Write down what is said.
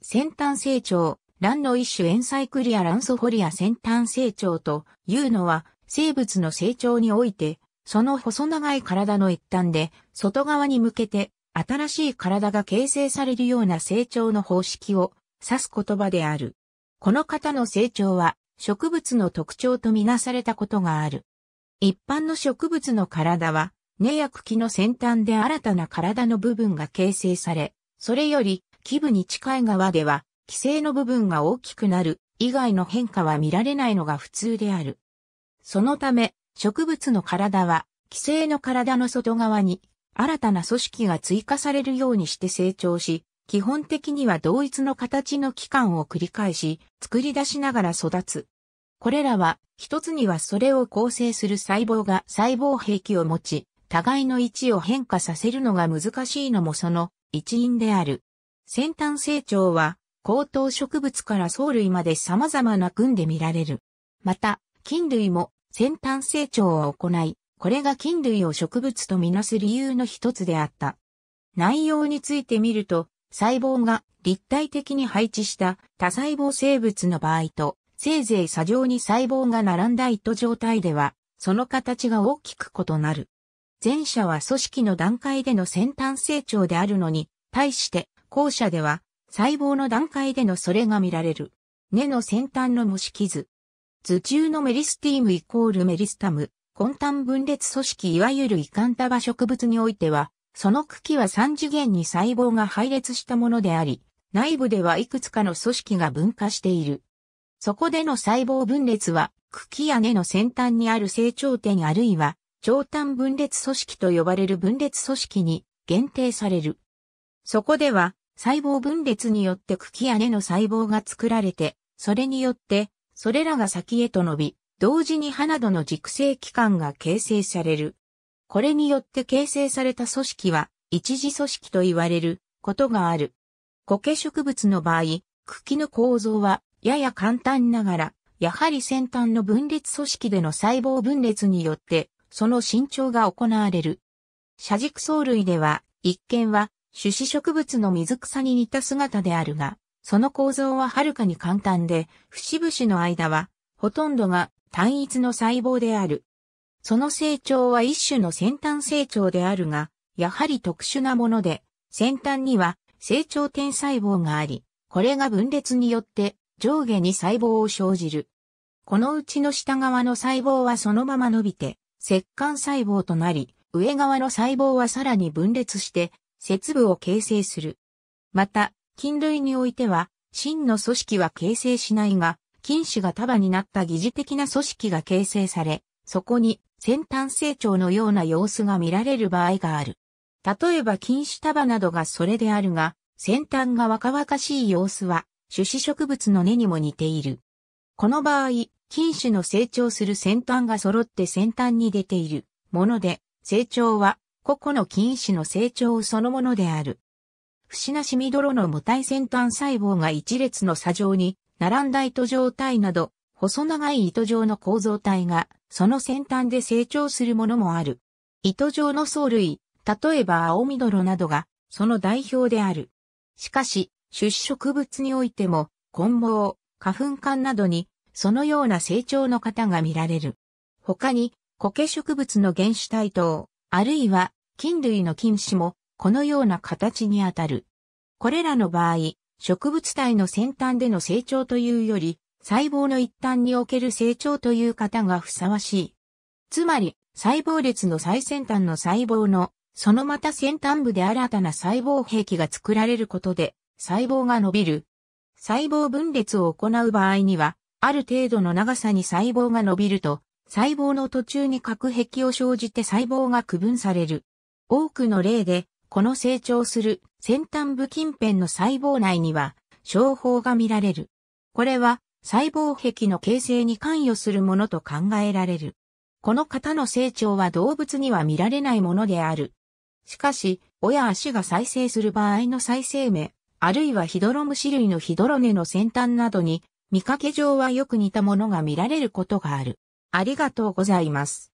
先端成長、卵の一種エンサイクリア卵素ホリア先端成長というのは生物の成長において、その細長い体の一端で外側に向けて新しい体が形成されるような成長の方式を指す言葉である。この方の成長は植物の特徴とみなされたことがある。一般の植物の体は、根や茎の先端で新たな体の部分が形成され、それより基部に近い側では、規制の部分が大きくなる以外の変化は見られないのが普通である。そのため、植物の体は、規制の体の外側に、新たな組織が追加されるようにして成長し、基本的には同一の形の器官を繰り返し、作り出しながら育つ。これらは、一つにはそれを構成する細胞が細胞兵器を持ち、互いの位置を変化させるのが難しいのもその一因である。先端成長は、高等植物から藻類まで様々な群で見られる。また、菌類も先端成長を行い、これが菌類を植物とみなす理由の一つであった。内容について見ると、細胞が立体的に配置した多細胞生物の場合と、せいぜい砂上に細胞が並んだ糸状態では、その形が大きく異なる。前者は組織の段階での先端成長であるのに、対して後者では、細胞の段階でのそれが見られる。根の先端の模式図。図中のメリスティームイコールメリスタム、根端分裂組織いわゆる胃間束植物においては、その茎は三次元に細胞が配列したものであり、内部ではいくつかの組織が分化している。そこでの細胞分裂は、茎や根の先端にある成長点あるいは、長端分裂組織と呼ばれる分裂組織に限定される。そこでは、細胞分裂によって茎や根の細胞が作られて、それによって、それらが先へと伸び、同時に歯などの熟成器官が形成される。これによって形成された組織は、一次組織と言われることがある。苔植物の場合、茎の構造は、やや簡単ながら、やはり先端の分裂組織での細胞分裂によって、その伸長が行われる。車軸藻類では、一見は種子植物の水草に似た姿であるが、その構造ははるかに簡単で、節々の間は、ほとんどが単一の細胞である。その成長は一種の先端成長であるが、やはり特殊なもので、先端には成長点細胞があり、これが分裂によって上下に細胞を生じる。このうちの下側の細胞はそのまま伸びて、石管細胞となり、上側の細胞はさらに分裂して、節部を形成する。また、菌類においては、真の組織は形成しないが、菌種が束になった疑似的な組織が形成され、そこに先端成長のような様子が見られる場合がある。例えば菌種束などがそれであるが、先端が若々しい様子は、種子植物の根にも似ている。この場合、菌種の成長する先端が揃って先端に出ているもので、成長は個々の菌糸の成長そのものである。不死なしみどろの無体先端細胞が一列の砂状に、並んだ糸状体など、細長い糸状の構造体が、その先端で成長するものもある。糸状の藻類、例えば青みろなどが、その代表である。しかし、種子植物においても、根毛、花粉管などに、そのような成長の方が見られる。他に、苔植物の原種体等、あるいは菌類の菌糸もこのような形にあたる。これらの場合、植物体の先端での成長というより、細胞の一端における成長という方がふさわしい。つまり、細胞列の最先端の細胞の、そのまた先端部で新たな細胞兵器が作られることで、細胞が伸びる。細胞分裂を行う場合には、ある程度の長さに細胞が伸びると、細胞の途中に核壁を生じて細胞が区分される。多くの例で、この成長する先端部近辺の細胞内には、小胞が見られる。これは、細胞壁の形成に関与するものと考えられる。この型の成長は動物には見られないものである。しかし、親足が再生する場合の再生目、あるいはヒドロム種類のヒドロネの先端などに、見かけ上はよく似たものが見られることがある。ありがとうございます。